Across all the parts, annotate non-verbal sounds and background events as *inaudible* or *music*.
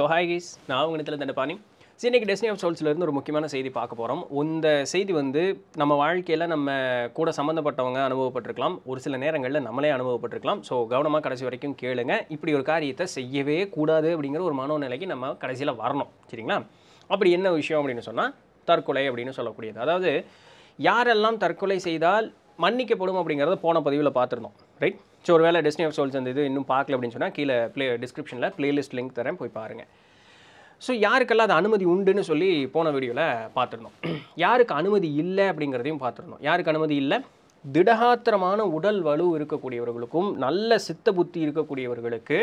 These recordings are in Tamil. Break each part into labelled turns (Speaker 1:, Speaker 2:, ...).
Speaker 1: ஸோ ஹாய் கீஸ் நான் உங்கள் இடத்துல பாணி இன்னைக்கு டெஸ்னி ஆஃப் சோல்ஸ்லேருந்து ஒரு முக்கியமான செய்தி பார்க்க போகிறோம் இந்த செய்தி வந்து நம்ம வாழ்க்கையில் நம்ம கூட சம்மந்தப்பட்டவங்க அனுபவப்பட்டிருக்கலாம் ஒரு சில நேரங்களில் நம்மளே அனுபவப்பட்டிருக்கலாம் ஸோ கவனமாக கடைசி வரைக்கும் கேளுங்க இப்படி ஒரு காரியத்தை செய்யவே கூடாது அப்படிங்கிற ஒரு மனோநிலைக்கு நம்ம கடைசியில் வரணும் சரிங்களா அப்படி என்ன விஷயம் அப்படின்னு சொன்னால் தற்கொலை அப்படின்னு சொல்லக்கூடியது அதாவது யாரெல்லாம் தற்கொலை செய்தால் மன்னிக்கப்படும் அப்படிங்கிறத போன பதிவில் பார்த்துருந்தோம் ரைட் ஸோ ஒரு வேலை டெஸ்டினி ஆஃப் சோல்ஸ் அந்த இது இன்னும் பார்க்கல அப்படின்னு சொன்னால் கீழே ப்ளே டிஸ்கிரிப்ஷனில் ப்ளேலிஸ்ட் லிங்க் தரேன் போய் பாருங்கள் ஸோ யாருக்கெல்லாம் அது அனுமதி உண்டுன்னு சொல்லி போன வீடியோவில் பார்த்துருந்தோம் யாருக்கு அனுமதி இல்லை அப்படிங்கிறதையும் பார்த்துருந்தோம் யாருக்கு அனுமதி இல்லை திடகாத்திரமான உடல் வலு இருக்கக்கூடியவர்களுக்கும் நல்ல சித்த புத்தி இருக்கக்கூடியவர்களுக்கு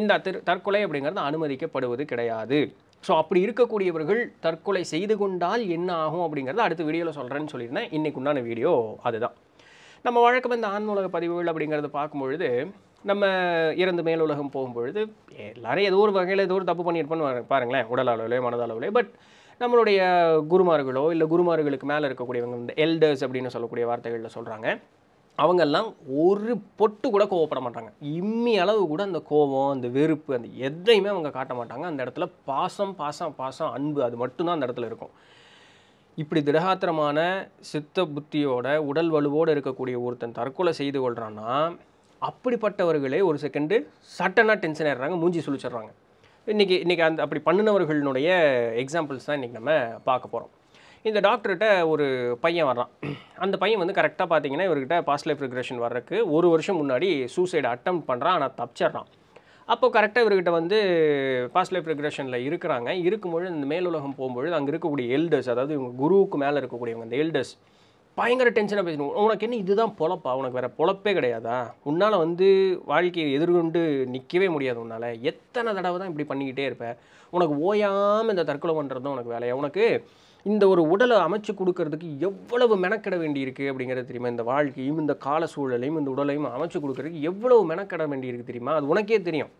Speaker 1: இந்த திரு தற்கொலை அப்படிங்கிறது அனுமதிக்கப்படுவது கிடையாது ஸோ அப்படி இருக்கக்கூடியவர்கள் தற்கொலை செய்து கொண்டால் என்ன ஆகும் அப்படிங்கிறத அடுத்த வீடியோவில் சொல்கிறேன்னு சொல்லியிருந்தேன் இன்றைக்கு உண்டான வீடியோ அதுதான் நம்ம வழக்கம் இந்த ஆன்மூலக பதிவுகள் அப்படிங்கிறத பார்க்கும்பொழுது நம்ம இறந்து மேல் உலகம் போகும்பொழுது எல்லாரும் ஏதோ ஒரு வகையில் ஏதோ ஒரு தப்பு பண்ணியிருப்போன்னு பாருங்களேன் உடல் அளவுலையோ மனதளவுலையோ பட் நம்மளுடைய குருமார்களோ இல்லை குருமார்களுக்கு மேலே இருக்கக்கூடியவங்க இந்த எல்டர்ஸ் அப்படின்னு சொல்லக்கூடிய வார்த்தைகளில் சொல்கிறாங்க அவங்கெல்லாம் ஒரு பொட்டு கூட கோவப்பட மாட்டாங்க இம்மி அளவு கூட அந்த கோபம் அந்த வெறுப்பு அந்த எதையுமே அவங்க காட்ட மாட்டாங்க அந்த இடத்துல பாசம் பாசம் பாசம் அன்பு அது மட்டும்தான் அந்த இடத்துல இருக்கும் இப்படி திடகாத்திரமான சித்த புத்தியோட உடல் வலுவோடு இருக்கக்கூடிய ஒருத்தன் தற்கொலை செய்து கொள்கிறான்னா அப்படிப்பட்டவர்களே ஒரு செகண்டு சட்டனாக டென்ஷன் ஆயிடுறாங்க மூஞ்சி சுழிச்சிடுறாங்க இன்றைக்கி இன்றைக்கி அந்த அப்படி பண்ணினவர்களுடைய எக்ஸாம்பிள்ஸ் தான் இன்றைக்கி நம்ம பார்க்க போகிறோம் இந்த டாக்டர்கிட்ட ஒரு பையன் வர்றான் அந்த பையன் வந்து கரெக்டாக பார்த்தீங்கன்னா இவர்கிட்ட பாஸ்ட் லைஃப் ரிக்ரெஷன் வர்றதுக்கு ஒரு வருஷம் முன்னாடி சூசைடு அட்டம் பண்ணுறான் ஆனால் தப்பிச்சிட்றான் அப்போது கரெக்டாக இவர்கிட்ட வந்து பாஸ்ட் லைஃப் ரெக்ரேஷனில் இருக்கிறாங்க இருக்கும்பொழுது இந்த மேலுலகம் போகும்பொழுது அங்கே இருக்கக்கூடிய எல்டர்ஸ் அதாவது இவங்க குருவுக்கு மேலே இருக்கக்கூடியவங்க அந்த எல்டர்ஸ் பயங்கர டென்ஷனாக பேசணும் உனக்கு என்ன இதுதான் பொழப்பா உனக்கு வேறு பொழப்பே கிடையாதா உன்னால் வந்து வாழ்க்கையை எதிர்கொண்டு நிற்கவே முடியாது உன்னால் எத்தனை தடவை தான் இப்படி பண்ணிக்கிட்டே இருப்பேன் உனக்கு ஓயாமல் இந்த தற்கொலை பண்ணுறது தான் உனக்கு வேலையா உனக்கு இந்த ஒரு உடலை அமைச்சு கொடுக்கறதுக்கு எவ்வளவு மெனக்கிட வேண்டியிருக்கு அப்படிங்கிறது தெரியுமா இந்த வாழ்க்கையும் இந்த கால சூழலையும் இந்த உடலையும் அமைச்சு கொடுக்கறதுக்கு எவ்வளவு மெனக்கிட வேண்டியிருக்கு தெரியுமா அது உனக்கே தெரியும்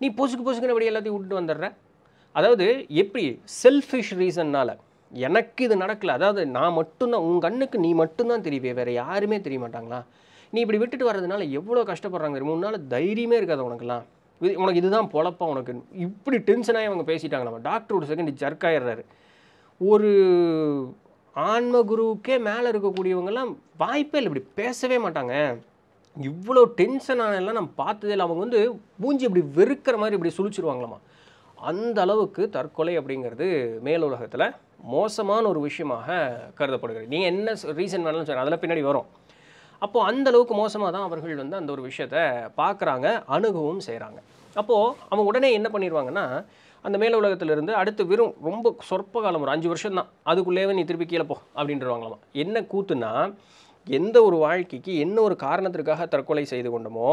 Speaker 1: நீ பொசுக்கு பொசுக்குன்னு அப்படி எல்லாத்தையும் விட்டுட்டு வந்துடுற அதாவது எப்படி செல்ஃபிஷ் ரீசன்னால் எனக்கு இது நடக்கலை அதாவது நான் மட்டும்தான் உன் கண்ணுக்கு நீ மட்டும்தான் தெரியவே வேறு யாருமே தெரிய மாட்டாங்களா நீ இப்படி விட்டுட்டு வர்றதுனால எவ்வளோ கஷ்டப்படுறாங்க தெரியுமா உன்னால் தைரியமே இருக்காது உனக்குலாம் உனக்கு இதுதான் பொழப்பா உனக்கு இப்படி டென்ஷனாகி அவங்க பேசிட்டாங்களா நம்ம டாக்டர் ஒரு செகண்ட் ஜர்க் ஆயிடுறாரு ஒரு ஆன்ம குருவுக்கே மேலே இருக்கக்கூடியவங்கெல்லாம் வாய்ப்பே இல்லை இப்படி பேசவே மாட்டாங்க இவ்வளோ டென்ஷன் ஆனதெல்லாம் நம்ம பார்த்ததே இல்லை அவங்க வந்து பூஞ்சி இப்படி வெறுக்கிற மாதிரி இப்படி சுழிச்சிருவாங்களாமா அந்த அளவுக்கு தற்கொலை அப்படிங்கிறது மேலுலகத்தில் மோசமான ஒரு விஷயமாக கருதப்படுகிறது நீங்கள் என்ன ரீசன் வேணாலும் சரி அதில் பின்னாடி வரும் அப்போது அந்த அளவுக்கு மோசமாக தான் அவர்கள் வந்து அந்த ஒரு விஷயத்தை பார்க்குறாங்க அணுகவும் செய்கிறாங்க அப்போது அவங்க உடனே என்ன பண்ணிடுவாங்கன்னா அந்த மேல உலகத்திலிருந்து அடுத்து வெறும் ரொம்ப சொற்ப காலம் ஒரு அஞ்சு வருஷம் தான் அதுக்குள்ளேயே நீ திருப்பி கீழே போ அப்படின்றவாங்களாம் என்ன கூத்துனா எந்த ஒரு வாழ்க்கைக்கு என்ன ஒரு காரணத்திற்காக தற்கொலை செய்து கொண்டோமோ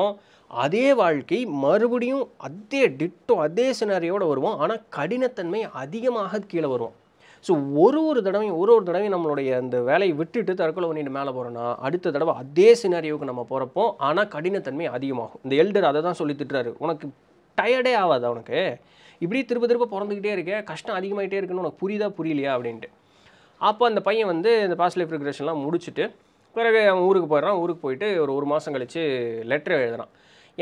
Speaker 1: அதே வாழ்க்கை மறுபடியும் அதே டிட்டோ அதே சினாரியோடு வருவோம் ஆனால் கடினத்தன்மை அதிகமாக கீழே வருவோம் ஸோ ஒரு ஒரு தடவையும் ஒரு ஒரு தடவையும் நம்மளுடைய அந்த வேலையை விட்டுட்டு தற்கொலை பண்ணிட்டு மேலே போகிறோன்னா அடுத்த தடவை அதே சினாரியோவுக்கு நம்ம போகிறப்போ ஆனால் கடினத்தன்மை அதிகமாகும் இந்த எல்டர் அதை தான் சொல்லி திட்டுறாரு உனக்கு டயர்டே ஆகாது அவனுக்கு இப்படி திருப்ப திருப்ப பிறந்துக்கிட்டே இருக்கேன் கஷ்டம் அதிகமாகிட்டே இருக்குன்னு உனக்கு புரியுதா புரியலையா அப்படின்ட்டு அப்போ அந்த பையன் வந்து இந்த பாஸ்ட் லைஃப் ரிக்ரேஷன்லாம் முடிச்சுட்டு பிறகு அவன் ஊருக்கு போயிடுறான் ஊருக்கு போயிட்டு ஒரு ஒரு மாதம் கழித்து லெட்டர் எழுதுறான்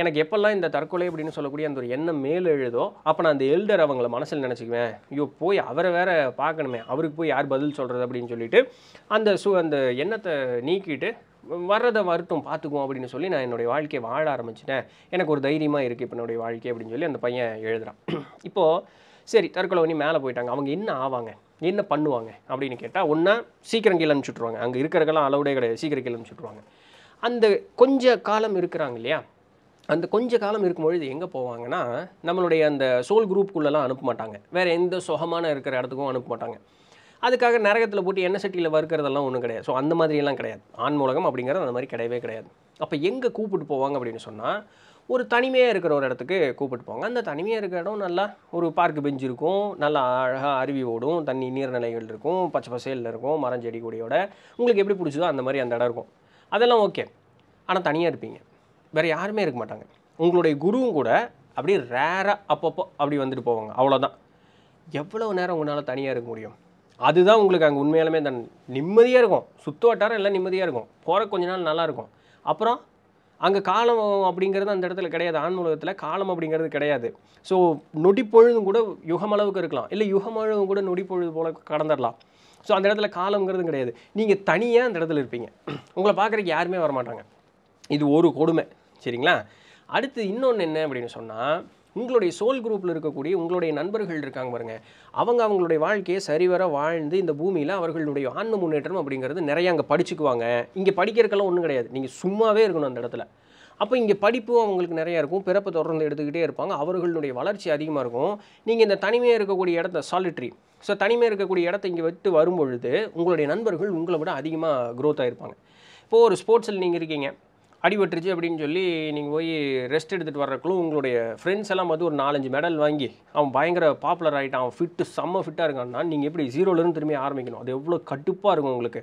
Speaker 1: எனக்கு எப்போல்லாம் இந்த தற்கொலை அப்படின்னு சொல்லக்கூடிய அந்த ஒரு எண்ணம் மேல் எழுதோ அப்போ நான் அந்த எல்டர் அவங்கள மனசில் நினச்சிக்குவேன் ஐயோ போய் அவரை வேற பார்க்கணுமே அவருக்கு போய் யார் பதில் சொல்கிறது அப்படின்னு சொல்லிட்டு அந்த சு அந்த எண்ணத்தை நீக்கிட்டு வர்றதை வருத்தம் பார்த்துக்குவோம் அப்படின்னு சொல்லி நான் என்னுடைய வாழ்க்கையை வாழ ஆரம்பிச்சிட்டேன் எனக்கு ஒரு தைரியமாக இருக்குது இப்போ என்னுடைய வாழ்க்கை அப்படின்னு சொல்லி அந்த பையன் எழுதுகிறான் *clears throat* இப்போது சரி தற்கொலை பண்ணி மேலே போயிட்டாங்க அவங்க என்ன ஆவாங்க என்ன பண்ணுவாங்க அப்படின்னு கேட்டால் ஒன்றா சீக்கிரம் கீழே அனுப்பிச்சுட்ருவாங்க அங்கே இருக்கிறக்கெல்லாம் அளவுடே கிடையாது சீக்கிரம் கீழே அனுப்பிச்சுட்ருவாங்க அந்த கொஞ்ச காலம் இருக்கிறாங்க இல்லையா அந்த கொஞ்ச காலம் இருக்கும்பொழுது எங்கே போவாங்கன்னா நம்மளுடைய அந்த சோல் குரூப்புக்குள்ளெல்லாம் அனுப்ப மாட்டாங்க வேறு எந்த சுகமான இருக்கிற இடத்துக்கும் அனுப்ப மாட்டாங்க அதுக்காக நரகத்தில் போட்டு எண்ணெய் சட்டியில் வறுக்கிறதெல்லாம் ஒன்றும் கிடையாது ஸோ அந்த மாதிரியெல்லாம் கிடையாது ஆண் மூலகம் அப்படிங்கிறது அந்த மாதிரி கிடையவே கிடையாது அப்போ எங்கே கூப்பிட்டு போவாங்க அப்படின்னு சொன்னால் ஒரு தனிமையாக இருக்கிற ஒரு இடத்துக்கு கூப்பிட்டு போவாங்க அந்த தனிமையாக இருக்கிற இடம் நல்லா ஒரு பார்க் பெஞ்சு இருக்கும் நல்லா அழகாக அருவி ஓடும் தண்ணி நீர்நிலைகள் இருக்கும் பச்சை பசேலில் இருக்கும் மரம் செடி கொடியோட உங்களுக்கு எப்படி பிடிச்சதோ அந்த மாதிரி அந்த இடம் இருக்கும் அதெல்லாம் ஓகே ஆனால் தனியாக இருப்பீங்க வேறு யாருமே இருக்க மாட்டாங்க உங்களுடைய குருவும் கூட அப்படியே ரேராக அப்பப்போ அப்படி வந்துட்டு போவாங்க அவ்வளோதான் எவ்வளோ நேரம் உங்களால் தனியாக இருக்க முடியும் அதுதான் உங்களுக்கு அங்கே உண்மையாலுமே தன் நிம்மதியாக இருக்கும் சுற்று வட்டாரம் எல்லாம் நிம்மதியாக இருக்கும் போகிற கொஞ்ச நாள் நல்லாயிருக்கும் அப்புறம் அங்கே காலம் அப்படிங்கிறது அந்த இடத்துல கிடையாது ஆன்மூலகத்தில் காலம் அப்படிங்கிறது கிடையாது ஸோ நொடிப்பொழுதும் கூட யுகமளவுக்கு இருக்கலாம் இல்லை யுகமளவும் கூட நொடிப்பொழுது போல கடந்துடலாம் ஸோ அந்த இடத்துல காலங்கிறது கிடையாது நீங்கள் தனியாக அந்த இடத்துல இருப்பீங்க உங்களை பார்க்குறதுக்கு யாருமே வரமாட்டாங்க இது ஒரு கொடுமை சரிங்களா அடுத்து இன்னொன்று என்ன அப்படின்னு சொன்னால் உங்களுடைய சோல் குரூப்பில் இருக்கக்கூடிய உங்களுடைய நண்பர்கள் இருக்காங்க பாருங்க அவங்க அவங்களுடைய வாழ்க்கையை சரிவர வாழ்ந்து இந்த பூமியில் அவர்களுடைய ஆன்ம முன்னேற்றம் அப்படிங்கிறது நிறைய அங்கே படிச்சுக்குவாங்க இங்கே படிக்கிறதுக்கெல்லாம் ஒன்றும் கிடையாது நீங்கள் சும்மாவே இருக்கணும் அந்த இடத்துல அப்போ இங்கே படிப்பு அவங்களுக்கு நிறையா இருக்கும் பிறப்பு தொடர்ந்து எடுத்துக்கிட்டே இருப்பாங்க அவர்களுடைய வளர்ச்சி அதிகமாக இருக்கும் நீங்கள் இந்த தனிமையாக இருக்கக்கூடிய இடத்த சாலிட்ரி ஸோ தனிமையாக இருக்கக்கூடிய இடத்த இங்கே விட்டு வரும்பொழுது உங்களுடைய நண்பர்கள் உங்களை விட அதிகமாக க்ரோத் ஆகிருப்பாங்க இப்போது ஒரு ஸ்போர்ட்ஸில் நீங்கள் இருக்கீங்க அடிபட்டுருச்சு அப்படின்னு சொல்லி நீங்கள் போய் ரெஸ்ட் எடுத்துகிட்டு வர்றதுக்குள்ள உங்களுடைய ஃப்ரெண்ட்ஸ் எல்லாம் பார்த்து ஒரு நாலஞ்சு மெடல் வாங்கி அவன் பயங்கர பாப்புலர் ஆகிட்டான் அவன் ஃபிட்டு செம்ம ஃபிட்டாக இருக்கான்னா நீங்கள் எப்படி ஜீரோலேருந்து திரும்பி ஆரம்பிக்கணும் அது எவ்வளோ கட்டுப்பாக இருக்கும் உங்களுக்கு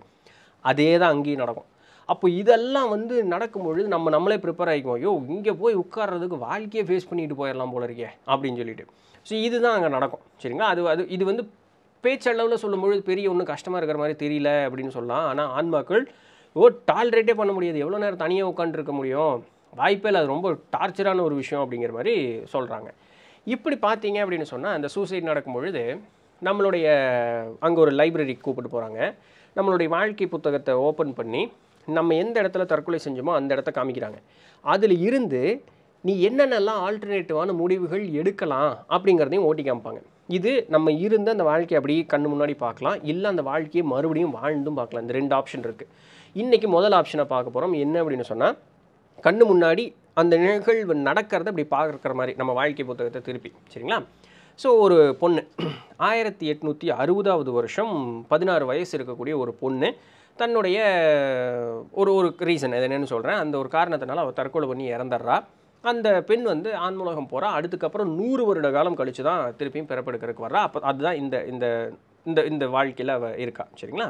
Speaker 1: அதே தான் அங்கேயும் நடக்கும் அப்போ இதெல்லாம் வந்து நடக்கும்பொழுது நம்ம நம்மளே ப்ரிப்பேர் ஆகிக்குவோம் ஐயோ இங்கே போய் உட்கார்றதுக்கு வாழ்க்கையே ஃபேஸ் பண்ணிட்டு போயிடலாம் போல இருக்கே அப்படின்னு சொல்லிட்டு ஸோ இதுதான் அங்கே நடக்கும் சரிங்களா அது அது இது வந்து பேச்சளவில் சொல்லும்பொழுது பெரிய ஒன்றும் கஷ்டமாக இருக்கிற மாதிரி தெரியல அப்படின்னு சொல்லலாம் ஆனால் ஆன்மாக்கள் ஓ டாலரேட்டே பண்ண முடியாது எவ்வளோ நேரம் தனியாக உட்காந்துருக்க முடியும் வாய்ப்பே இல்லை அது ரொம்ப டார்ச்சரான ஒரு விஷயம் அப்படிங்கிற மாதிரி சொல்கிறாங்க இப்படி பார்த்தீங்க அப்படின்னு சொன்னால் அந்த சூசைட் நடக்கும்பொழுது நம்மளுடைய அங்கே ஒரு லைப்ரரிக்கு கூப்பிட்டு போகிறாங்க நம்மளுடைய வாழ்க்கை புத்தகத்தை ஓப்பன் பண்ணி நம்ம எந்த இடத்துல தற்கொலை செஞ்சோமோ அந்த இடத்த காமிக்கிறாங்க அதில் இருந்து நீ என்னென்னலாம் ஆல்டர்னேட்டிவான முடிவுகள் எடுக்கலாம் அப்படிங்கிறதையும் ஓட்டி காமிப்பாங்க இது நம்ம இருந்து அந்த வாழ்க்கையை அப்படியே கண்ணு முன்னாடி பார்க்கலாம் இல்லை அந்த வாழ்க்கையை மறுபடியும் வாழ்ந்தும் பார்க்கலாம் இந்த ரெண்டு ஆப்ஷன் இருக்குது இன்றைக்கி முதல் ஆப்ஷனை பார்க்க போகிறோம் என்ன அப்படின்னு சொன்னால் கண்ணு முன்னாடி அந்த நிகழ்வு நடக்கிறத அப்படி பார்க்குற மாதிரி நம்ம வாழ்க்கை புத்தகத்தை திருப்பி சரிங்களா ஸோ ஒரு பொண்ணு ஆயிரத்தி எட்நூற்றி அறுபதாவது வருஷம் பதினாறு வயசு இருக்கக்கூடிய ஒரு பொண்ணு தன்னுடைய ஒரு ஒரு ரீசன் அது என்னென்னு சொல்கிறேன் அந்த ஒரு காரணத்தினால அவள் தற்கொலை பண்ணி இறந்துடுறா அந்த பெண் வந்து ஆன்மூலகம் போகிறா அதுக்கப்புறம் நூறு வருட காலம் கழித்து தான் திருப்பியும் பிறப்பெடுக்கிறதுக்கு வர்றா அப்போ அதுதான் இந்த இந்த இந்த இந்த வாழ்க்கையில் அவள் இருக்கா சரிங்களா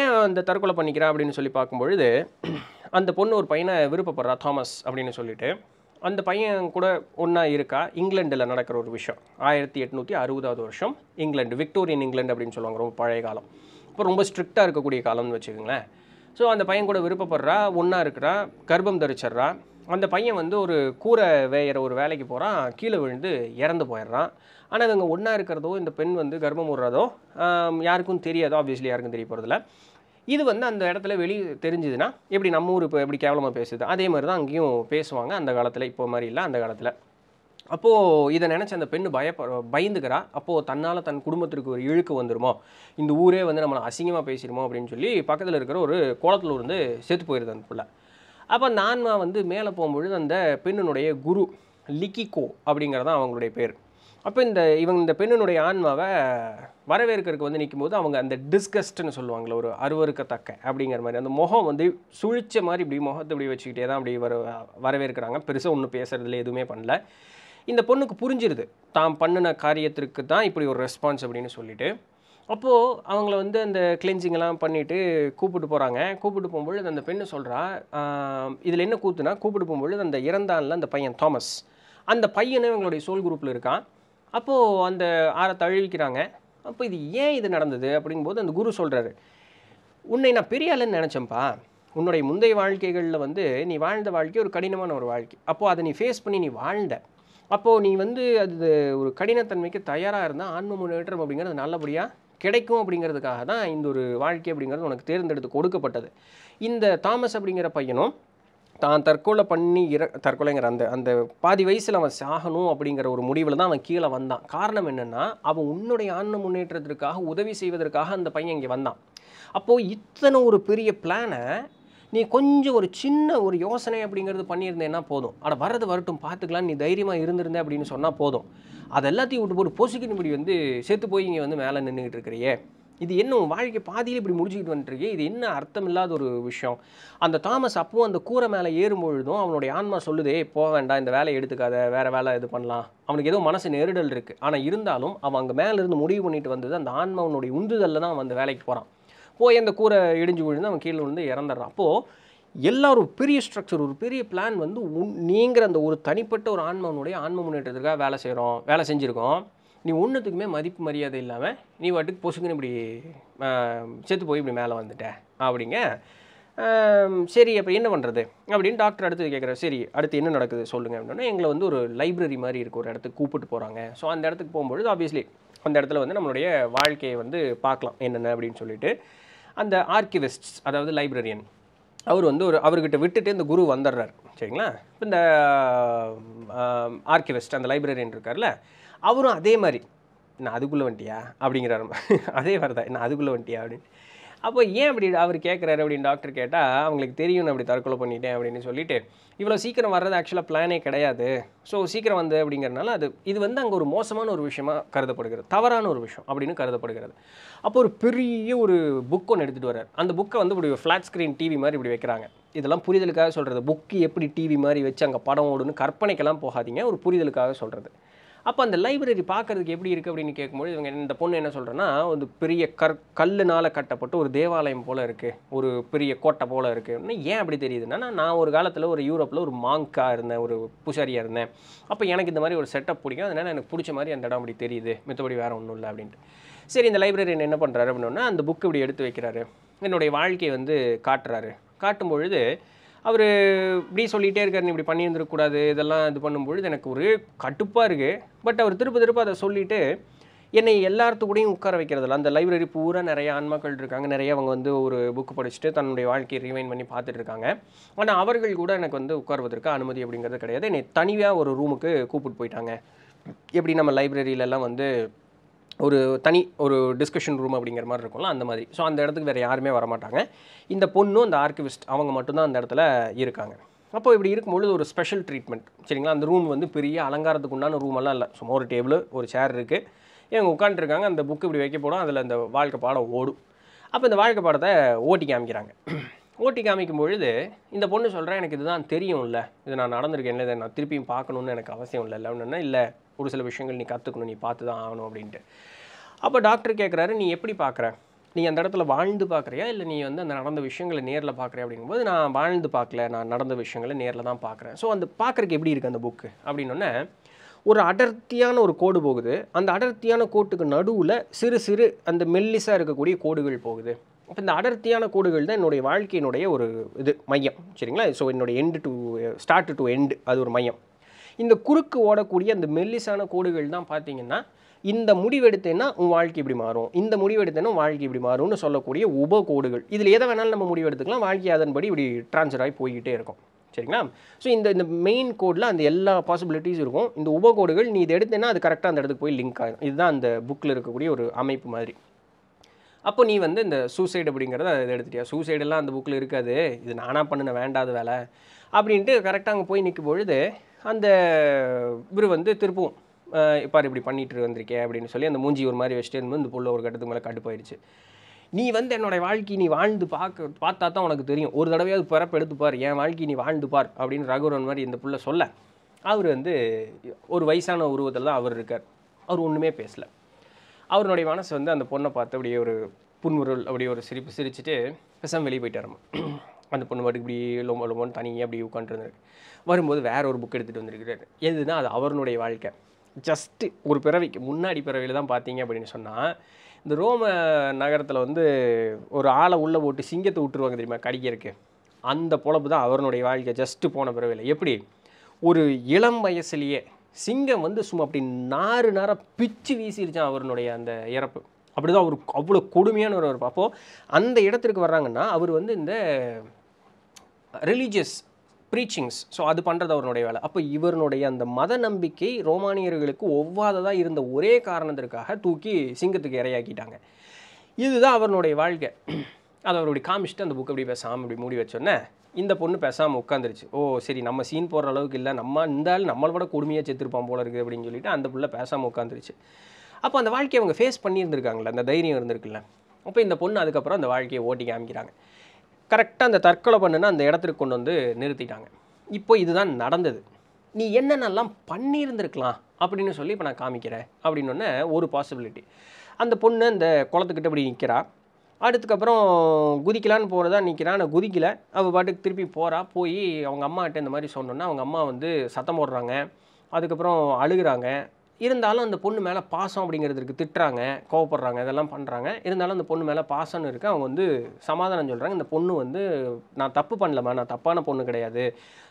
Speaker 1: ஏன் அந்த தற்கொலை பண்ணிக்கிறான் அப்படின்னு சொல்லி பார்க்கும்பொழுது அந்த பொண்ணு ஒரு பையனை விருப்பப்படுறா தாமஸ் அப்படின்னு சொல்லிட்டு அந்த பையன் கூட ஒன்றா இருக்கா இங்கிலாண்டில் நடக்கிற ஒரு விஷயம் ஆயிரத்தி எட்நூற்றி அறுபதாவது வருஷம் இங்கிலாண்டு விக்டோரியன் இங்கிலாண்டு அப்படின்னு சொல்லுவாங்க ரொம்ப பழைய காலம் இப்போ ரொம்ப ஸ்ட்ரிக்டாக இருக்கக்கூடிய காலம்னு வச்சுக்கோங்களேன் ஸோ அந்த பையன் கூட விருப்பப்படுறா ஒன்றா இருக்கிறா கர்ப்பம் தரிச்சிட்றா அந்த பையன் வந்து ஒரு கூரை வேயிற ஒரு வேலைக்கு போகிறான் கீழே விழுந்து இறந்து போயிடுறான் ஆனால் இவங்க ஒன்றா இருக்கிறதோ இந்த பெண் வந்து கர்ப்பம் விடுறதோ யாருக்கும் தெரியாதோ ஆப்வியஸ்லி யாருக்கும் தெரிய போகிறதில்ல இது வந்து அந்த இடத்துல வெளியே தெரிஞ்சுதுன்னா எப்படி நம்ம ஊர் இப்போ எப்படி கேவலமாக பேசுது அதே மாதிரி தான் அங்கேயும் பேசுவாங்க அந்த காலத்தில் இப்போ மாதிரி இல்லை அந்த காலத்தில் அப்போது இதை நினச்சி அந்த பெண் பயப்ப பயந்துக்கிறா அப்போது தன்னால் தன் குடும்பத்திற்கு ஒரு இழுக்கு வந்துருமோ இந்த ஊரே வந்து நம்மளை அசிங்கமாக பேசிடுமோ அப்படின்னு சொல்லி பக்கத்தில் இருக்கிற ஒரு குளத்தில் இருந்து செத்து போயிருது அந்த பிள்ளை அப்போ நான்மா ஆன்மா வந்து மேலே போகும்பொழுது அந்த பெண்ணினுடைய குரு லிக்கிகோ அப்படிங்கிறது தான் அவங்களுடைய பேர் அப்போ இந்த இவங்க இந்த பெண்ணினுடைய ஆன்மாவை வரவேற்கிறதுக்கு வந்து நிற்கும் போது அவங்க அந்த டிஸ்கஸ்ட்னு சொல்லுவாங்களே ஒரு அருவறுக்கத்தக்க அப்படிங்கிற மாதிரி அந்த முகம் வந்து சுழிச்ச மாதிரி இப்படி முகத்தை இப்படி வச்சுக்கிட்டே தான் அப்படி வர வரவேற்கிறாங்க பெருசாக ஒன்றும் பேசுகிறதுல எதுவுமே பண்ணல இந்த பொண்ணுக்கு புரிஞ்சிருது தான் பண்ணின காரியத்திற்கு தான் இப்படி ஒரு ரெஸ்பான்ஸ் அப்படின்னு சொல்லிட்டு அப்போது அவங்கள வந்து அந்த கிளென்சிங்கெல்லாம் பண்ணிவிட்டு கூப்பிட்டு போகிறாங்க கூப்பிட்டு போகும்பொழுது அந்த பெண்ணு சொல்கிறா இதில் என்ன கூத்துனா கூப்பிட்டு போகும்பொழுது அந்த இறந்தான்ல அந்த பையன் தாமஸ் அந்த பையனும் இவங்களுடைய சோல் குரூப்பில் இருக்கான் அப்போது அந்த ஆரை தழுவிக்கிறாங்க அப்போ இது ஏன் இது நடந்தது அப்படிங்கும்போது அந்த குரு சொல்கிறாரு உன்னை நான் பெரிய ஆளுன்னு நினச்சேன்ப்பா உன்னுடைய முந்தைய வாழ்க்கைகளில் வந்து நீ வாழ்ந்த வாழ்க்கை ஒரு கடினமான ஒரு வாழ்க்கை அப்போது அதை நீ ஃபேஸ் பண்ணி நீ வாழ்ந்த அப்போது நீ வந்து அது ஒரு கடினத்தன்மைக்கு தயாராக இருந்தால் ஆன்ம முன்னேற்றம் அப்படிங்கிறது நல்லபடியாக கிடைக்கும் அப்படிங்கிறதுக்காக தான் இந்த ஒரு வாழ்க்கை அப்படிங்கிறது உனக்கு தேர்ந்தெடுத்து கொடுக்கப்பட்டது இந்த தாமஸ் அப்படிங்கிற பையனும் தான் தற்கொலை பண்ணி இற தற்கொலைங்கிற அந்த அந்த பாதி வயசில் அவன் சாகணும் அப்படிங்கிற ஒரு முடிவில் தான் அவன் கீழே வந்தான் காரணம் என்னென்னா அவன் உன்னுடைய ஆன்ம முன்னேற்றத்திற்காக உதவி செய்வதற்காக அந்த பையன் இங்கே வந்தான் அப்போது இத்தனை ஒரு பெரிய பிளானை நீ கொஞ்சம் ஒரு சின்ன ஒரு யோசனை அப்படிங்கிறது பண்ணியிருந்தேன்னா போதும் ஆனால் வர்றது வரட்டும் பார்த்துக்கலாம் நீ தைரியமாக இருந்திருந்த அப்படின்னு சொன்னால் போதும் அது எல்லாத்தையும் விட்டு போட்டு பொசுக்கின்படி வந்து செத்து போய் இங்கே வந்து மேலே நின்றுக்கிட்டு இருக்கிறியே இது என்ன வாழ்க்கை பாதியில் இப்படி முடிச்சுக்கிட்டு வந்துட்டுருக்கே இது என்ன அர்த்தம் இல்லாத ஒரு விஷயம் அந்த தாமஸ் அப்பவும் அந்த கூரை மேலே ஏறும்பொழுதும் அவனுடைய ஆன்மா சொல்லுதே போக வேண்டாம் இந்த வேலையை எடுத்துக்காத வேறு வேலை இது பண்ணலாம் அவனுக்கு ஏதோ மனசு நெருடல் இருக்குது ஆனால் இருந்தாலும் அவன் அங்கே மேலேருந்து முடிவு பண்ணிட்டு வந்தது அந்த ஆன்மாவனுடைய உந்துதலில் தான் வந்து வேலைக்கு போகிறான் போய் அந்த கூரை இடிஞ்சு விழுந்து அவன் கீழே விழுந்து இறந்துடுறான் அப்போது எல்லோரும் ஒரு பெரிய ஸ்ட்ரக்சர் ஒரு பெரிய பிளான் வந்து உன் நீங்கிற அந்த ஒரு தனிப்பட்ட ஒரு ஆன்மாவனுடைய ஆன்ம முன்னேற்றத்துக்காக வேலை செய்கிறோம் வேலை செஞ்சுருக்கோம் நீ ஒன்றுத்துக்குமே மதிப்பு மரியாதை இல்லாமல் நீ வாட்டுக்கு பொசுக்குன்னு இப்படி செத்து போய் இப்படி மேலே வந்துட்ட அப்படிங்க சரி அப்போ என்ன பண்ணுறது அப்படின்னு டாக்டர் அடுத்து கேட்குறாரு சரி அடுத்து என்ன நடக்குது சொல்லுங்கள் அப்படின்னா எங்களை வந்து ஒரு லைப்ரரி மாதிரி இருக்குது ஒரு இடத்துக்கு கூப்பிட்டு போகிறாங்க ஸோ அந்த இடத்துக்கு போகும்பொழுது ஆப்வியஸ்லி அந்த இடத்துல வந்து நம்மளுடைய வாழ்க்கையை வந்து பார்க்கலாம் என்னென்ன அப்படின்னு சொல்லிட்டு அந்த ஆர்கிவிஸ்ட்ஸ் அதாவது லைப்ரரியன் அவர் வந்து ஒரு அவர்கிட்ட விட்டுட்டு இந்த குரு வந்துடுறார் சரிங்களா இந்த ஆர்கிவிஸ்ட் அந்த லைப்ரரியன் இருக்கார்ல அவரும் அதே மாதிரி நான் அதுக்குள்ளே வண்டியா அப்படிங்கிறாரு *laughs* அதே மாதிரி தான் நான் அதுக்குள்ளே வண்டியா அப்படின்னு அப்போ ஏன் அப்படி அவர் கேட்குறாரு அப்படின்னு டாக்டர் கேட்டால் அவங்களுக்கு தெரியும் நான் அப்படி தற்கொலை பண்ணிட்டேன் அப்படின்னு சொல்லிட்டு இவ்வளோ சீக்கிரம் வர்றது ஆக்சுவலாக பிளானே கிடையாது ஸோ சீக்கிரம் வந்து அப்படிங்கிறனால அது இது வந்து அங்கே ஒரு மோசமான ஒரு விஷயமாக கருதப்படுகிறது தவறான ஒரு விஷயம் அப்படின்னு கருதப்படுகிறது அப்போ ஒரு பெரிய ஒரு புக் ஒன்று எடுத்துகிட்டு வர்றார் அந்த புக்கை வந்து இப்படி ஃப்ளாட் ஸ்க்ரீன் டிவி மாதிரி இப்படி வைக்கிறாங்க இதெல்லாம் புரிதலுக்காக சொல்கிறது புக்கு எப்படி டிவி மாதிரி வச்சு அங்கே படம் ஓடுன்னு கற்பனைக்கெல்லாம் போகாதீங்க ஒரு புரிதலுக்காக சொல்கிறது அப்போ அந்த லைப்ரரி பார்க்குறதுக்கு எப்படி இருக்குது அப்படின்னு கேட்கும்போது இவங்க இந்த பொண்ணு என்ன சொல்கிறேன்னா ஒரு பெரிய கற் கல்லுனால் கட்டப்பட்ட ஒரு தேவாலயம் போல் இருக்குது ஒரு பெரிய கோட்டை போல் இருக்குது ஏன் அப்படி தெரியுதுன்னா நான் ஒரு காலத்தில் ஒரு யூரோப்பில் ஒரு மாங்காக இருந்தேன் ஒரு புஷாரியாக இருந்தேன் அப்போ எனக்கு இந்த மாதிரி ஒரு செட்டப் பிடிக்கும் அதனால் எனக்கு பிடிச்ச மாதிரி அந்த இடம் அப்படி தெரியுது மித்தபடி வேறு ஒன்றும் இல்லை அப்படின்ட்டு சரி இந்த லைப்ரரியன் என்ன பண்ணுறாரு அப்படின்னா அந்த புக்கு இப்படி எடுத்து வைக்கிறாரு என்னுடைய வாழ்க்கையை வந்து காட்டுறாரு காட்டும் பொழுது அவர் இப்படி சொல்லிகிட்டே இருக்காரு இப்படி பண்ணியிருந்துருக்கக்கூடாது இதெல்லாம் இது பண்ணும்பொழுது எனக்கு ஒரு கட்டுப்பாக இருக்குது பட் அவர் திருப்ப திருப்ப அதை சொல்லிவிட்டு என்னை எல்லாத்துக்கூடையும் உட்கார வைக்கிறதில்ல அந்த லைப்ரரி பூரா நிறைய ஆன்மாக்கள் இருக்காங்க நிறைய அவங்க வந்து ஒரு புக்கு படிச்சுட்டு தன்னுடைய வாழ்க்கையை ரிவைன் பண்ணி பார்த்துட்டு இருக்காங்க ஆனால் அவர்கள் கூட எனக்கு வந்து உட்காருவதற்கு அனுமதி அப்படிங்கிறது கிடையாது என்னை தனியாக ஒரு ரூமுக்கு கூப்பிட்டு போயிட்டாங்க எப்படி நம்ம லைப்ரரியிலலாம் வந்து ஒரு தனி ஒரு டிஸ்கஷன் ரூம் அப்படிங்கிற மாதிரி இருக்கும்ல அந்த மாதிரி ஸோ அந்த இடத்துக்கு வேறு யாருமே வரமாட்டாங்க இந்த பொண்ணும் அந்த ஆர்கிவிஸ்ட் அவங்க மட்டும்தான் அந்த இடத்துல இருக்காங்க அப்போ இப்படி இருக்கும்பொழுது ஒரு ஸ்பெஷல் ட்ரீட்மெண்ட் சரிங்களா அந்த ரூம் வந்து பெரிய அலங்காரத்துக்கு உண்டான ரூமெல்லாம் இல்லை சும்மா ஒரு டேபிள் ஒரு சேர் இருக்குது இவங்க உட்காந்துருக்காங்க அந்த புக்கு இப்படி வைக்க போனால் அதில் அந்த வாழ்க்கை பாடம் ஓடும் அப்போ இந்த வாழ்க்கை பாடத்தை ஓட்டி காமிக்கிறாங்க ஓட்டி காமிக்கும் பொழுது இந்த பொண்ணு சொல்கிறேன் எனக்கு இதுதான் தெரியும் இல்லை இது நான் நடந்திருக்கேன் இல்லை இதை நான் திருப்பியும் பார்க்கணுன்னு எனக்கு அவசியம் இல்லை இல்லை ஒன்றுன்னா இல்லை ஒரு சில விஷயங்கள் நீ கற்றுக்கணும் நீ பார்த்து தான் ஆகணும் அப்படின்ட்டு அப்போ டாக்டர் கேட்குறாரு நீ எப்படி பார்க்குற நீ அந்த இடத்துல வாழ்ந்து பார்க்குறியா இல்லை நீ வந்து அந்த நடந்த விஷயங்களை நேரில் பார்க்குறியா அப்படிங்கும்போது நான் வாழ்ந்து பார்க்கல நான் நடந்த விஷயங்களை நேரில் தான் பார்க்குறேன் ஸோ அந்த பார்க்குறக்கு எப்படி இருக்குது அந்த புக்கு அப்படின்னொன்னே ஒரு அடர்த்தியான ஒரு கோடு போகுது அந்த அடர்த்தியான கோட்டுக்கு நடுவில் சிறு சிறு அந்த மெல்லிஸாக இருக்கக்கூடிய கோடுகள் போகுது இப்போ இந்த அடர்த்தியான கோடுகள் தான் என்னுடைய வாழ்க்கையினுடைய ஒரு இது மையம் சரிங்களா ஸோ என்னுடைய end to start to end அது ஒரு மையம் இந்த குறுக்கு ஓடக்கூடிய அந்த மெல்லிசான கோடுகள் தான் பார்த்தீங்கன்னா இந்த முடிவெடுத்தேன்னா உன் வாழ்க்கை இப்படி மாறும் இந்த முடிவெடுத்தேன்னா வாழ்க்கை இப்படி மாறும்னு சொல்லக்கூடிய உப கோடுகள் இதில் எதை வேணாலும் நம்ம முடிவெடுத்துக்கலாம் வாழ்க்கை அதன்படி இப்படி டிரான்ஸ்ஃபர் ஆகி போய்கிட்டே இருக்கும் சரிங்களா ஸோ இந்த இந்த மெயின் கோடில் அந்த எல்லா பாசிபிலிட்டிஸும் இருக்கும் இந்த உப கோடுகள் நீ இதை எடுத்தேன்னா அது கரெக்டாக அந்த இடத்துக்கு போய் லிங்க் ஆகும் இதுதான் அந்த புக்கில் இருக்கக்கூடிய ஒரு அமைப்பு மாதிரி அப்போ நீ வந்து இந்த சூசைடு அப்படிங்கிறத அதை எடுத்துட்டியா சூசைடெல்லாம் அந்த புக்கில் இருக்காது இது நானாக பண்ணின வேண்டாத வேலை அப்படின்ட்டு கரெக்டாக அங்கே போய் நிற்கும் பொழுது அந்த இவர் வந்து திருப்பும் இப்பார் இப்படி பண்ணிட்டு வந்திருக்கேன் அப்படின்னு சொல்லி அந்த மூஞ்சி ஒரு மாதிரி வச்சுட்டு இருந்து இந்த புள்ள ஒரு கட்டத்துக்கு மேலே போயிடுச்சு நீ வந்து என்னோடய வாழ்க்கை நீ வாழ்ந்து பார்க்க பார்த்தா தான் உனக்கு தெரியும் ஒரு தடவையாவது பிறப்பு எடுத்துப்பார் என் வாழ்க்கை நீ வாழ்ந்து பார் அப்படின்னு ரகுரன் மாதிரி இந்த புள்ள சொல்ல அவர் வந்து ஒரு வயசான உருவத்தில் தான் அவர் இருக்கார் அவர் ஒன்றுமே பேசலை அவருடைய மனசு வந்து அந்த பொண்ணை பார்த்து அப்படியே ஒரு புன்முருள் அப்படியே ஒரு சிரிப்பு சிரிச்சுட்டு பெசம் வெளியே போயிட்டாரம்மா அந்த பொண்ணு பாட்டுக்கு இப்படி லொம்ப லோமோன்னு தனியாக அப்படி உட்காந்துருந்தாரு வரும்போது வேற ஒரு புக் எடுத்துகிட்டு வந்திருக்கிறார் எதுனா அது அவருடைய வாழ்க்கை ஜஸ்ட்டு ஒரு பிறவிக்கு முன்னாடி பிறவியில் தான் பார்த்தீங்க அப்படின்னு சொன்னால் இந்த ரோம நகரத்தில் வந்து ஒரு ஆளை உள்ளே போட்டு சிங்கத்தை விட்டுருவாங்க தெரியுமா கடிக்கிறதுக்கு அந்த பொழப்பு தான் அவருடைய வாழ்க்கை ஜஸ்ட்டு போன பிறவியில் எப்படி ஒரு இளம் வயசுலேயே சிங்கம் வந்து சும்மா அப்படி நாறு நாராக பிச்சு வீசிருச்சான் அவருடைய அந்த இறப்பு அப்படி தான் அவர் அவ்வளோ கொடுமையான ஒரு அப்போது அந்த இடத்திற்கு வர்றாங்கன்னா அவர் வந்து இந்த ரிலீஜியஸ் ப்ரீச்சிங்ஸ் ஸோ அது பண்ணுறது அவருடைய வேலை அப்போ இவருடைய அந்த மத நம்பிக்கை ரோமானியர்களுக்கு ஒவ்வாததாக இருந்த ஒரே காரணத்திற்காக தூக்கி சிங்கத்துக்கு இரையாக்கிட்டாங்க இதுதான் அவருடைய வாழ்க்கை அதை அவருடைய காமிச்சிட்டு அந்த புக்கு அப்படி பேசாமல் அப்படி மூடி வச்சோன்னே இந்த பொண்ணு பேசாமல் உட்காந்துருச்சு ஓ சரி நம்ம சீன் போடுற அளவுக்கு இல்லை நம்ம இந்த நம்மளை விட கொடுமையாக செத்துருப்பான் போல இருக்குது அப்படின்னு சொல்லிட்டு அந்த பிள்ளை பேசாமல் உட்காந்துருச்சு அப்போ அந்த வாழ்க்கையை அவங்க ஃபேஸ் பண்ணியிருந்திருக்காங்களே அந்த தைரியம் இருந்திருக்குல்ல அப்போ இந்த பொண்ணு அதுக்கப்புறம் அந்த வாழ்க்கையை ஓட்டி காமிக்கிறாங்க கரெக்டாக அந்த தற்கொலை பண்ணுன்னா அந்த இடத்துக்கு கொண்டு வந்து நிறுத்திட்டாங்க இப்போ இதுதான் நடந்தது நீ என்னென்னலாம் பண்ணியிருந்திருக்கலாம் அப்படின்னு சொல்லி இப்போ நான் காமிக்கிறேன் அப்படின்னு ஒரு பாசிபிலிட்டி அந்த பொண்ணு அந்த குளத்துக்கிட்ட இப்படி நிற்கிறா அடுத்துக்கப்புறம் குதிக்கலான்னு போகிறதா நிற்கிறான் ஆனால் குதிக்கலை அவள் பாட்டுக்கு திருப்பி போகிறா போய் அவங்க அம்மாகிட்ட இந்த மாதிரி சொன்னோன்னா அவங்க அம்மா வந்து சத்தம் போடுறாங்க அதுக்கப்புறம் அழுகிறாங்க இருந்தாலும் அந்த பொண்ணு மேலே பாசம் அப்படிங்கிறது இருக்குது திட்டுறாங்க கோவப்படுறாங்க இதெல்லாம் பண்ணுறாங்க இருந்தாலும் அந்த பொண்ணு மேலே பாசம்னு இருக்குது அவங்க வந்து சமாதானம் சொல்கிறாங்க இந்த பொண்ணு வந்து நான் தப்பு பண்ணலம்மா நான் தப்பான பொண்ணு கிடையாது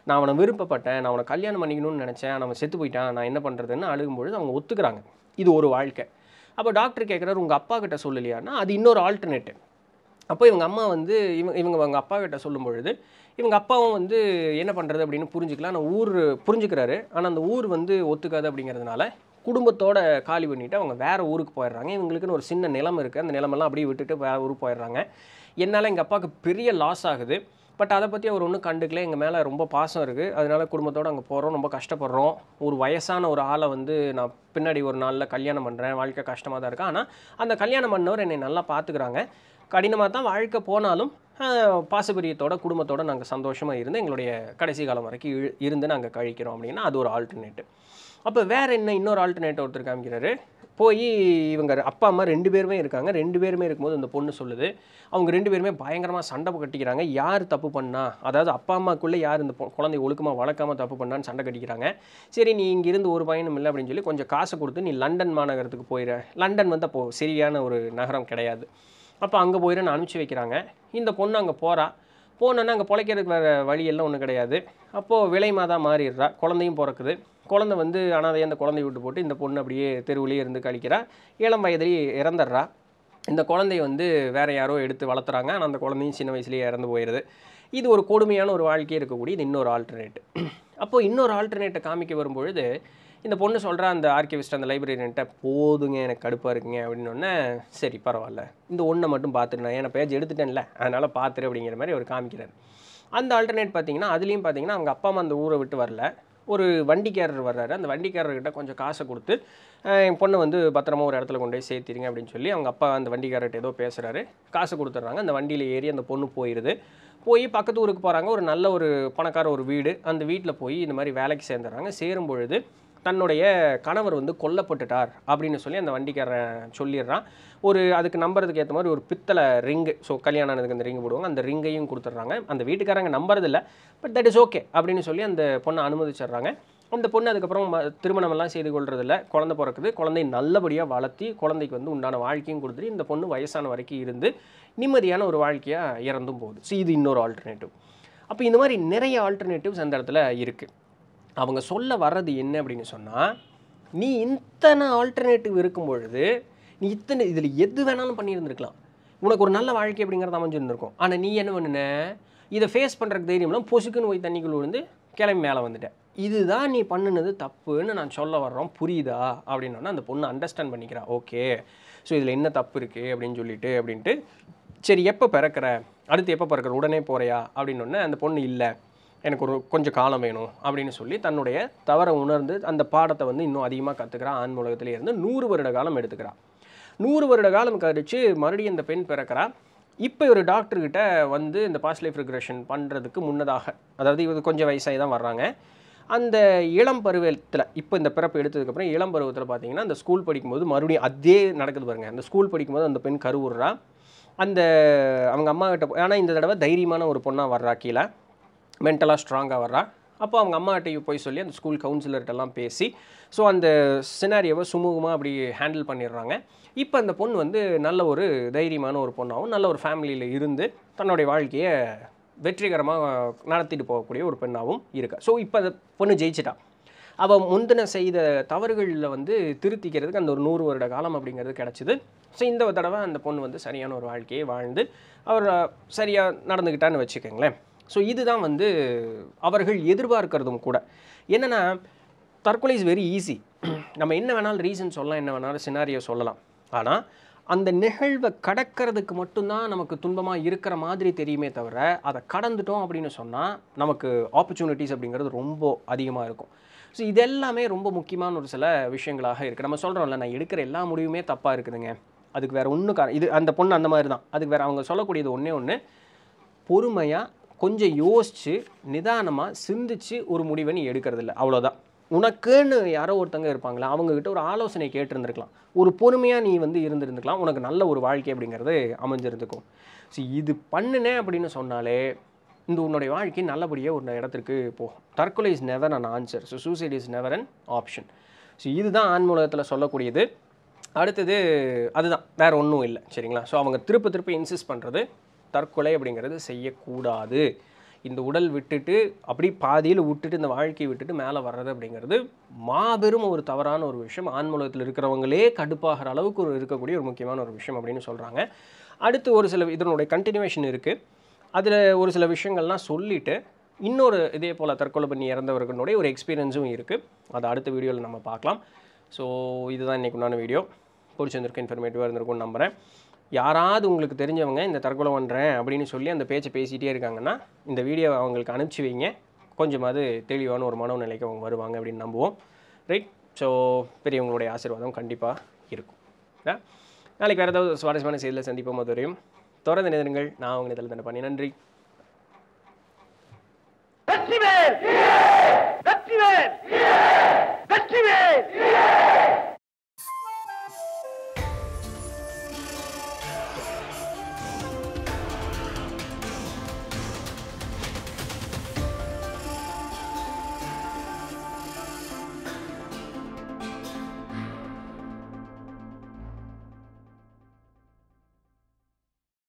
Speaker 1: நான் அவனை விருப்பப்பட்டேன் நான் அவனை கல்யாணம் பண்ணிக்கணும்னு நினச்சேன் அவன் செத்து போயிட்டான் நான் என்ன பண்ணுறதுன்னு பொழுது அவங்க ஒத்துக்கிறாங்க இது ஒரு வாழ்க்கை அப்போ டாக்டர் கேட்குறாரு உங்கள் அப்பா கிட்ட சொல்லலையானா அது இன்னொரு ஆல்டர்னேட்டிவ் அப்போ இவங்க அம்மா வந்து இவங்க இவங்க அவங்க அப்பா கிட்ட சொல்லும் பொழுது இவங்க அப்பாவும் வந்து என்ன பண்ணுறது அப்படின்னு புரிஞ்சுக்கலாம் ஆனால் ஊர் புரிஞ்சுக்கிறாரு ஆனால் அந்த ஊர் வந்து ஒத்துக்காது அப்படிங்கிறதுனால குடும்பத்தோட காலி பண்ணிவிட்டு அவங்க வேறு ஊருக்கு போயிடுறாங்க இவங்களுக்குன்னு ஒரு சின்ன நிலம் இருக்குது அந்த நிலமெல்லாம் அப்படியே விட்டுட்டு வேறு ஊருக்கு போயிடுறாங்க என்னால் எங்கள் அப்பாவுக்கு பெரிய லாஸ் ஆகுது பட் அதை பற்றி அவர் ஒன்றும் கண்டுக்கல எங்கள் மேலே ரொம்ப பாசம் இருக்குது அதனால் குடும்பத்தோடு அங்கே போகிறோம் ரொம்ப கஷ்டப்படுறோம் ஒரு வயசான ஒரு ஆளை வந்து நான் பின்னாடி ஒரு நாளில் கல்யாணம் பண்ணுறேன் வாழ்க்கை கஷ்டமாக தான் இருக்குது ஆனால் அந்த கல்யாணம் பண்ணவர் என்னை நல்லா பார்த்துக்கிறாங்க கடினமாக தான் வாழ்க்கை போனாலும் பாசபிரியத்தோட குடும்பத்தோடு நாங்கள் சந்தோஷமாக இருந்து எங்களுடைய கடைசி காலம் வரைக்கும் இருந்து நாங்கள் கழிக்கிறோம் அப்படின்னா அது ஒரு ஆல்டர்னேட்டிவ் அப்போ வேறு என்ன இன்னொரு ஆல்டர்னேட் ஒருத்தர் காமிக்கிறாரு போய் இவங்க அப்பா அம்மா ரெண்டு பேருமே இருக்காங்க ரெண்டு பேருமே இருக்கும்போது இந்த பொண்ணு சொல்லுது அவங்க ரெண்டு பேருமே பயங்கரமாக சண்டை கட்டிக்கிறாங்க யார் தப்பு பண்ணா அதாவது அப்பா அம்மாக்குள்ளே யார் இந்த குழந்தை ஒழுக்கமாக வளர்க்காமல் தப்பு பண்ணான்னு சண்டை கட்டிக்கிறாங்க சரி நீ இங்கேருந்து ஒரு பயணம் இல்லை அப்படின்னு சொல்லி கொஞ்சம் காசை கொடுத்து நீ லண்டன் மாநகரத்துக்கு போயிட லண்டன் வந்து அப்போ சரியான ஒரு நகரம் கிடையாது அப்போ அங்கே போயிடன்னு அனுப்பிச்சி வைக்கிறாங்க இந்த பொண்ணு அங்கே போகிறா போனோன்னா அங்கே பிழைக்கிறதுக்கு வேறு வழியெல்லாம் ஒன்றும் கிடையாது அப்போது விலை மாறிடுறா குழந்தையும் பிறக்குது குழந்தை வந்து ஆனால் அந்த குழந்தைய விட்டு போட்டு இந்த பொண்ணு அப்படியே தெருவிலே இருந்து கழிக்கிறா ஏழம் வயதில் இறந்துடுறா இந்த குழந்தைய வந்து வேறு யாரோ எடுத்து வளர்த்துறாங்க ஆனால் அந்த குழந்தையும் சின்ன வயசுலேயே இறந்து போயிடுது இது ஒரு கொடுமையான ஒரு வாழ்க்கையே இருக்கக்கூடிய இது இன்னொரு ஆல்டர்னேட் அப்போது இன்னொரு ஆல்டர்னேட்டை காமிக்க வரும்பொழுது இந்த பொண்ணு சொல்கிற அந்த ஆர்கிவிஸ்ட் அந்த லைப்ரரியன்ட்ட போதுங்க எனக்கு கடுப்பாக இருக்குங்க ஒன்னே சரி பரவாயில்ல இந்த ஒன்றை மட்டும் பார்த்துட்டு நான் ஏன்னா பேஜ் எடுத்துட்டேன்ல அதனால் பார்த்துரு அப்படிங்கிற மாதிரி அவர் காமிக்கிறார் அந்த ஆல்டர்னேட் பார்த்தீங்கன்னா அதுலேயும் பார்த்தீங்கன்னா அவங்க அப்பா அம்மா அந்த ஊரை விட்டு வரல ஒரு வண்டிக்காரர் வர்றாரு அந்த வண்டிக்காரர்கிட்ட கொஞ்சம் காசை கொடுத்து என் பொண்ணை வந்து பத்திரமா ஒரு இடத்துல கொண்டு போய் சேர்த்திருங்க அப்படின்னு சொல்லி அவங்க அப்பா அந்த வண்டிக்காரர்கிட்ட ஏதோ பேசுகிறாரு காசு கொடுத்துட்றாங்க அந்த வண்டியில் ஏறி அந்த பொண்ணு போயிடுது போய் பக்கத்து ஊருக்கு போகிறாங்க ஒரு நல்ல ஒரு பணக்கார ஒரு வீடு அந்த வீட்டில் போய் இந்த மாதிரி வேலைக்கு சேர்ந்துடுறாங்க சேரும் பொழுது தன்னுடைய கணவர் வந்து கொல்லப்பட்டுட்டார் அப்படின்னு சொல்லி அந்த வண்டிக்காரன் சொல்லிடுறான் ஒரு அதுக்கு நம்புறதுக்கு ஏற்ற மாதிரி ஒரு பித்தளை ரிங்கு ஸோ கல்யாணம் ஆனதுக்கு அந்த ரிங்கு போடுவாங்க அந்த ரிங்கையும் கொடுத்துட்றாங்க அந்த வீட்டுக்காரங்க நம்புறதில்ல பட் தட் இஸ் ஓகே அப்படின்னு சொல்லி அந்த பொண்ணை அனுமதிச்சிடுறாங்க அந்த பொண்ணு அதுக்கப்புறம் திருமணமெல்லாம் செய்து கொள்றதில்ல குழந்தை பிறக்குது குழந்தையை நல்லபடியாக வளர்த்தி குழந்தைக்கு வந்து உண்டான வாழ்க்கையும் கொடுத்துட்டு இந்த பொண்ணு வயசான வரைக்கும் இருந்து நிம்மதியான ஒரு வாழ்க்கையாக இறந்தும் போகுது ஸோ இது இன்னொரு ஆல்டர்னேட்டிவ் அப்போ இந்த மாதிரி நிறைய ஆல்டர்னேட்டிவ்ஸ் அந்த இடத்துல இருக்குது அவங்க சொல்ல வர்றது என்ன அப்படின்னு சொன்னால் நீ இத்தனை ஆல்டர்னேட்டிவ் இருக்கும் பொழுது நீ இத்தனை இதில் எது வேணாலும் பண்ணியிருந்துருக்கலாம் உனக்கு ஒரு நல்ல வாழ்க்கை அப்படிங்கிறத அமைஞ்சிருந்துருக்கும் ஆனால் நீ என்ன பண்ணுன இதை ஃபேஸ் பண்ணுறக்கு தைரியம்லாம் பொசுக்குன்னு போய் தண்ணிக்குள் விழுந்து கிளம்பி மேலே வந்துட்டேன் இதுதான் நீ பண்ணினது தப்புன்னு நான் சொல்ல வர்றோம் புரியுதா அப்படின்னா அந்த பொண்ணு அண்டர்ஸ்டாண்ட் பண்ணிக்கிறா ஓகே ஸோ இதில் என்ன தப்பு இருக்குது அப்படின்னு சொல்லிட்டு அப்படின்ட்டு சரி எப்போ பிறக்கிற அடுத்து எப்போ பிறக்கிற உடனே அப்படின்னு அப்படின்னொன்னே அந்த பொண்ணு இல்லை எனக்கு ஒரு கொஞ்சம் காலம் வேணும் அப்படின்னு சொல்லி தன்னுடைய தவறை உணர்ந்து அந்த பாடத்தை வந்து இன்னும் அதிகமாக கற்றுக்கிறா ஆண் உலகத்திலே இருந்து நூறு வருட காலம் எடுத்துக்கிறா நூறு வருட காலம் கழித்து மறுபடியும் இந்த பெண் பிறக்கிறா இப்போ ஒரு டாக்டர்கிட்ட வந்து இந்த பாஸ்ட் லைஃப் ரிக்ரெஷன் பண்ணுறதுக்கு முன்னதாக அதாவது இவர் கொஞ்சம் வயசாகி தான் வர்றாங்க அந்த இளம் பருவத்தில் இப்போ இந்த பிறப்பு எடுத்ததுக்கப்புறம் இளம் பருவத்தில் பார்த்தீங்கன்னா அந்த ஸ்கூல் படிக்கும்போது மறுபடியும் அதே நடக்குது பாருங்கள் அந்த ஸ்கூல் படிக்கும்போது அந்த பெண் கருவுறா அந்த அவங்க அம்மா கிட்ட ஆனால் இந்த தடவை தைரியமான ஒரு பொண்ணாக வர்றா கீழே மென்டலாக ஸ்ட்ராங்காக வர்றா அப்போ அவங்க அம்மாட்டையும் போய் சொல்லி அந்த ஸ்கூல் கவுன்சிலர்கிட்டலாம் பேசி ஸோ அந்த சினாரியோவை சுமூகமாக அப்படி ஹேண்டில் பண்ணிடுறாங்க இப்போ அந்த பொண்ணு வந்து நல்ல ஒரு தைரியமான ஒரு பொண்ணாகவும் நல்ல ஒரு ஃபேமிலியில் இருந்து தன்னுடைய வாழ்க்கையை வெற்றிகரமாக நடத்திட்டு போகக்கூடிய ஒரு பெண்ணாகவும் இருக்கா ஸோ இப்போ அந்த பொண்ணு ஜெயிச்சிட்டா அவள் முந்தின செய்த தவறுகளில் வந்து திருத்திக்கிறதுக்கு அந்த ஒரு நூறு வருட காலம் அப்படிங்கிறது கிடச்சிது ஸோ இந்த தடவை அந்த பொண்ணு வந்து சரியான ஒரு வாழ்க்கையை வாழ்ந்து அவர் சரியாக நடந்துக்கிட்டான்னு வச்சுக்கோங்களேன் ஸோ இதுதான் வந்து அவர்கள் எதிர்பார்க்கிறதும் கூட என்னென்னா தற்கொலை இஸ் வெரி ஈஸி நம்ம என்ன வேணாலும் ரீசன் சொல்லலாம் என்ன வேணாலும் சினாரியோ சொல்லலாம் ஆனால் அந்த நிகழ்வை கடக்கிறதுக்கு மட்டும்தான் நமக்கு துன்பமாக இருக்கிற மாதிரி தெரியுமே தவிர அதை கடந்துட்டோம் அப்படின்னு சொன்னால் நமக்கு ஆப்பர்ச்சுனிட்டிஸ் அப்படிங்கிறது ரொம்ப அதிகமாக இருக்கும் ஸோ இது எல்லாமே ரொம்ப முக்கியமான ஒரு சில விஷயங்களாக இருக்குது நம்ம சொல்கிறோம்ல நான் எடுக்கிற எல்லா முடிவுமே தப்பாக இருக்குதுங்க அதுக்கு வேறு ஒன்று காரணம் இது அந்த பொண்ணு அந்த மாதிரி தான் அதுக்கு வேறு அவங்க சொல்லக்கூடியது ஒன்றே ஒன்று பொறுமையாக கொஞ்சம் யோசித்து நிதானமாக சிந்திச்சு ஒரு முடிவை நீ எடுக்கிறதில்ல அவ்வளோதான் உனக்குன்னு யாரோ ஒருத்தங்க இருப்பாங்களா அவங்கக்கிட்ட ஒரு ஆலோசனை கேட்டிருந்துருக்கலாம் ஒரு பொறுமையாக நீ வந்து இருந்திருந்துக்கலாம் உனக்கு நல்ல ஒரு வாழ்க்கை அப்படிங்கிறது அமைஞ்சிருந்துக்கும் ஸோ இது பண்ணினேன் அப்படின்னு சொன்னாலே இந்த உன்னுடைய வாழ்க்கை நல்லபடியாக ஒரு இடத்திற்கு போகும் தற்கொலை is never an answer so suicide is never an option so இதுதான் ஆன்மூலகத்தில் சொல்லக்கூடியது அடுத்தது அதுதான் வேறு ஒன்றும் இல்லை சரிங்களா ஸோ அவங்க திருப்ப திருப்பி இன்சிஸ்ட் பண்ணுறது தற்கொலை அப்படிங்கிறது செய்யக்கூடாது இந்த உடல் விட்டுட்டு அப்படி பாதியில் விட்டுட்டு இந்த வாழ்க்கையை விட்டுட்டு மேலே வர்றது அப்படிங்கிறது மாபெரும் ஒரு தவறான ஒரு விஷயம் ஆன்மூலத்தில் இருக்கிறவங்களே கடுப்பாகிற அளவுக்கு ஒரு இருக்கக்கூடிய ஒரு முக்கியமான ஒரு விஷயம் அப்படின்னு சொல்கிறாங்க அடுத்து ஒரு சில இதனுடைய கண்டினியூவேஷன் இருக்குது அதில் ஒரு சில விஷயங்கள்லாம் சொல்லிவிட்டு இன்னொரு இதே போல் தற்கொலை பண்ணி இறந்தவர்களுடைய ஒரு எக்ஸ்பீரியன்ஸும் இருக்குது அதை அடுத்த வீடியோவில் நம்ம பார்க்கலாம் ஸோ இதுதான் இன்றைக்கு உண்டான வீடியோ பிடிச்சிருந்திருக்கு இன்ஃபர்மேட்டிவாக இருந்திருக்கும்னு நம்புகிறேன் யாராவது உங்களுக்கு தெரிஞ்சவங்க இந்த தற்கொலை பண்ணுறேன் அப்படின்னு சொல்லி அந்த பேச்சை பேசிகிட்டே இருக்காங்கன்னா இந்த வீடியோவை அவங்களுக்கு அனுப்பிச்சி வைங்க கொஞ்சமாவது தெளிவான ஒரு மனநிலைக்கு அவங்க வருவாங்க அப்படின்னு நம்புவோம் ரைட் ஸோ பெரியவங்களுடைய ஆசீர்வாதம் கண்டிப்பாக இருக்கும் நாளைக்கு வேறு ஏதாவது சுவாரஸ்யமான செய்தியில் சந்திப்போம் அதுவரையும் தொடர்ந்து நிதிருங்கள் நான் அவங்க இதில் தண்ணி பண்ணி நன்றி